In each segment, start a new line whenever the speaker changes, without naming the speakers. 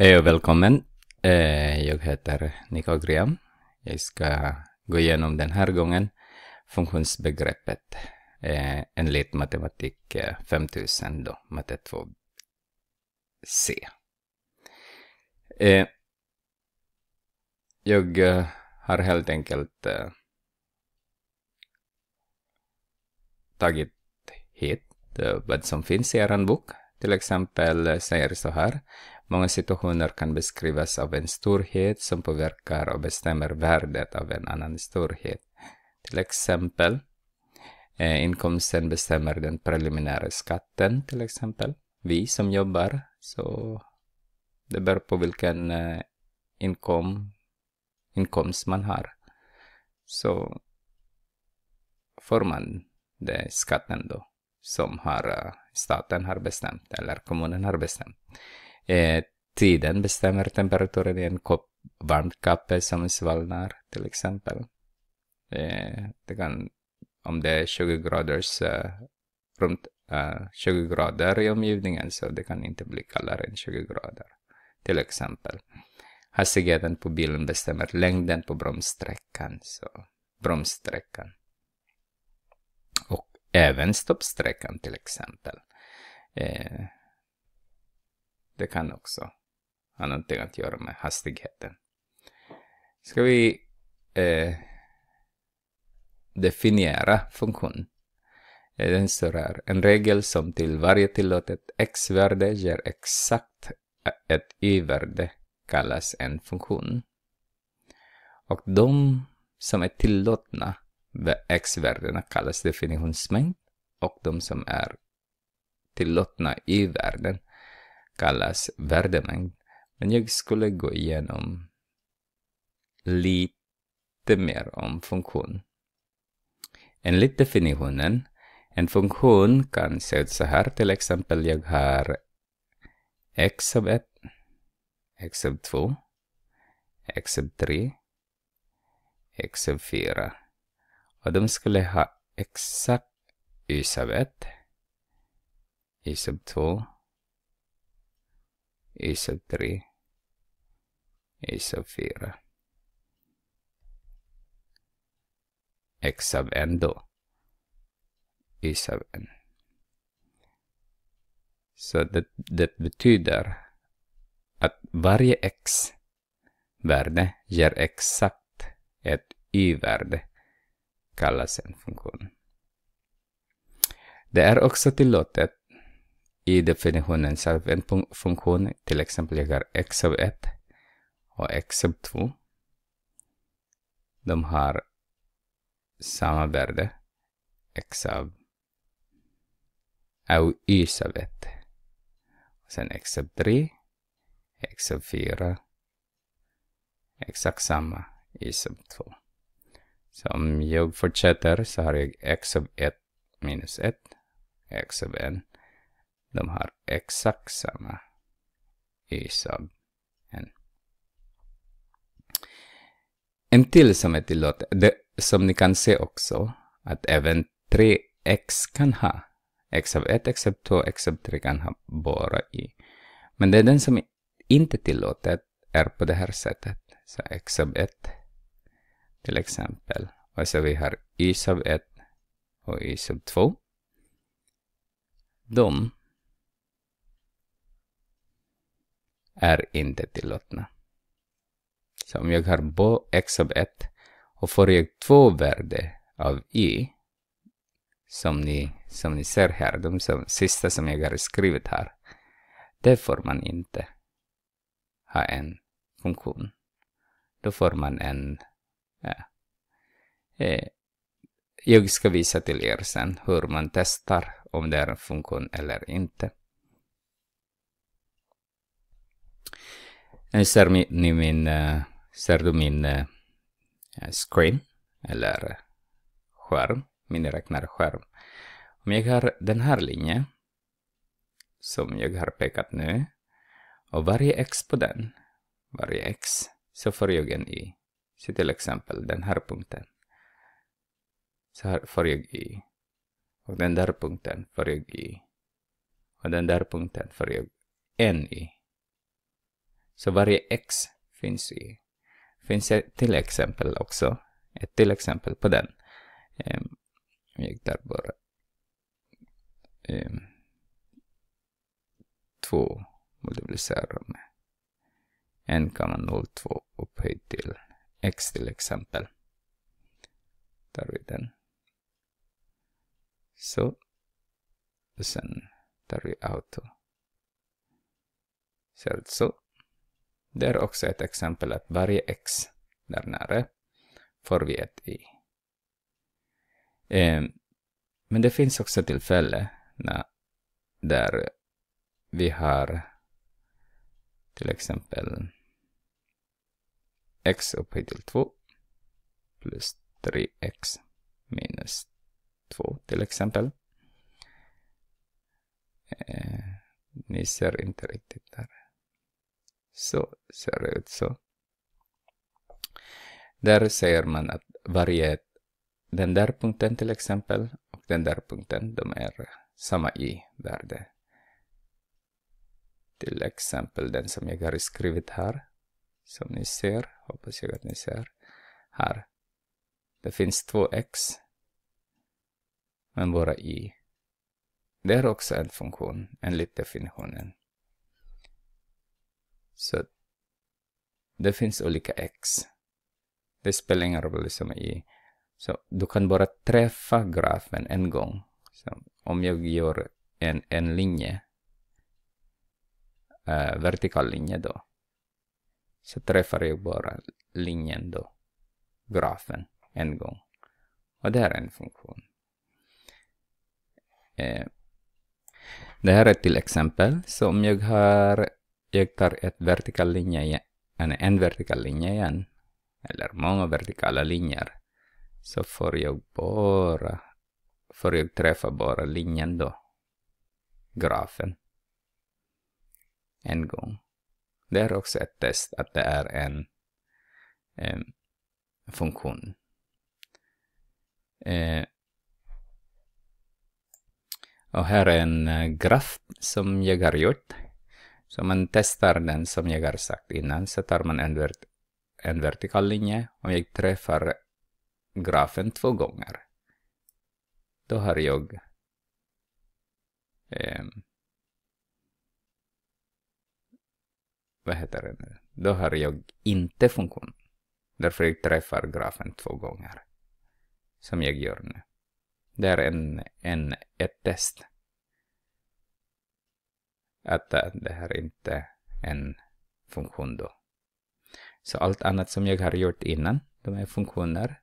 Hej och välkommen. Eh, jag heter Nico Graham. Jag ska gå igenom den här gången funktionsbegreppet eh, enligt matematik 5000 eh, då, matte 2c. Jag har helt enkelt tagit hit vad som finns i er bok till exempel eh, säger så här. Många situationer kan beskrivas av en storhet som påverkar och bestämmer värdet av en annan storhet. Till exempel, eh, inkomsten bestämmer den preliminära skatten till exempel. Vi som jobbar, så det beror på vilken eh, inkom, inkomst man har. Så får man det skatten då som har, eh, staten har bestämt eller kommunen har bestämt. Eh, tiden bestämmer temperaturen i en kopp varmt kaffe som svalnar till exempel. Eh, det kan, om det är 20 graders eh, runt Uh, eh, 20 grader i omgivningen så det kan inte bli kallare än 20 grader. Till exempel. Hastigheten på bilen bestämmer längden på bromssträckan. Så bromssträckan. Även stoppsträckan till exempel. Eh, det kan också ha någonting att göra med hastigheten. Ska vi eh, definiera funktion? Eh, den står här. En regel som till varje tillåtet x-värde ger exakt ett y-värde kallas en funktion. Och de som är tillåtna X-värdena kallas definitionsmängd och de som är tillåtna i världen kallas värdemängd. Men jag skulle gå igenom lite mer om funktion. Enligt definitionen, en funktion kan se ut så här. Till exempel, jag har x av 1, x av 2, x av 3, x av 4 och de skulle ha exakt y sub 1, y sub 2, y sub 3, y sub 4. x sub n då. y sub n. Så det, det betyder att varje x-värde ger exakt ett y-värde kallas en funktion. Det är också tillåtet i definitionen av en funktion, till exempel jag har x av 1 och x av 2. De har samma värde, x av, av y av 1. Sen x av 3, x av 4, exakt samma y av 2. Så om jag fortsätter så har jag x av 1 minus 1, x av 1. De har exakt samma y sub n. En till som är tillåten, det, som ni kan se också, att även 3x kan ha. x av 1, x av 2, x av 3 kan ha bara y. Men det är den som inte tillåtet är på det här sättet. Så x av 1 till exempel. Och så vi har y sub 1 och y sub 2. De är inte tillåtna. Så om jag har bo x sub 1 och får jag två värde av y som ni, som ni ser här, de som, sista som jag har skrivit här, det får man inte ha en funktion. Då får man en Eh, eh, jag ska visa till er sen hur man testar om det är en funktion eller inte. Nu eh, ser ni min, ser du min screen eller skärm, min räknarskärm. Om jag har den här linjen som jag har pekat nu och varje x på den, varje x, så får jag en y. Se till exempel den här punkten. Så här får jag i. Och den där punkten får jag i. Och den där punkten får jag en i. Så varje x finns i. Finns det till exempel också ett till exempel på den. Um, jag tar bara um, två multiplicerar med 1,02 upphöjt till x till exempel. Tar vi den. Så. Och sen tar vi auto. Ser ut så. Det är också ett exempel att varje x där nere får vi ett i. Eh, men det finns också tillfälle när, där vi har till exempel x upphöjt till 2 plus 3x minus 2 till exempel. Eh, ni ser inte riktigt där. Så ser det ut så. Där säger man att varje den där punkten till exempel och den där punkten, de är samma i värde. Till exempel den som jag har skrivit här. Som ni ser, hoppas jag att ni ser. Här. Det finns två x. Men bara Y. Det är också en funktion enligt definitionen. Så det finns olika x. Det spelar ingen roll som liksom i. Så du kan bara träffa grafen en gång. Så om jag gör en, en linje, äh, vertikal linje då, så träffar jag bara linjen då, grafen, en gång. Och det här är en funktion. Eh, det här är till exempel, så om jag har, jag tar ett vertikal linje, en, en vertikal linje igen, eller många vertikala linjer, så får jag bara, får jag träffa bara linjen då, grafen, en gång. Det är också ett test att det är en eh, funktion. Eh, och här är en eh, graf som jag har gjort. Så man testar den som jag har sagt innan. Så tar man en, vert en vertikal linje och jag träffar grafen två gånger. Då har jag eh, vad heter det nu, då har jag inte funktion. Därför jag träffar grafen två gånger. Som jag gör nu. Det är en, en, ett test. Att eh, det här är inte en funktion då. Så allt annat som jag har gjort innan, de är funktioner.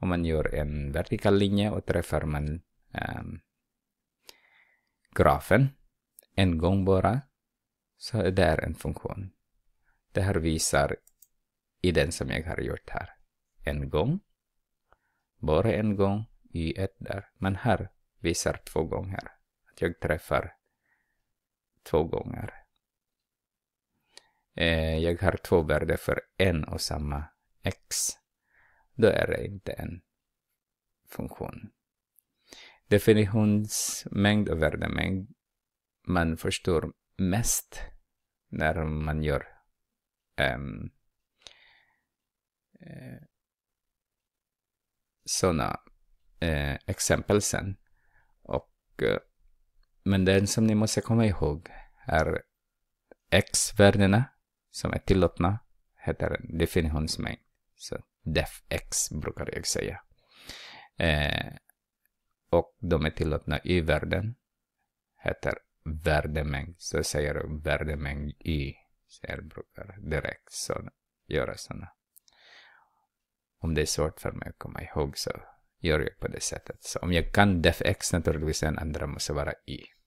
Om man gör en vertikal linje och träffar man um, grafen en gång bara så är där en funktion. Det här visar i den som jag har gjort här. En gång. Bara en gång. i ett där. Men här visar två gånger. Att jag träffar två gånger. Eh, jag har två värden för en och samma x. Då är det inte en funktion. Definitionsmängd och värdemängd. Man förstår mest när man gör um, eh, sådana eh, exempel sen. Och, eh, men den som ni måste komma ihåg är x-värdena som är tillåtna heter definitionsmängd. Så def brukar jag säga. Eh, och de är tillåtna y-värden heter värdemängd, så säger du värdemängd i, säger brukare direkt. Så göra sådana. Om det är svårt för mig att komma ihåg så gör jag på det sättet. Så om jag kan defx x naturligtvis, den andra måste vara i.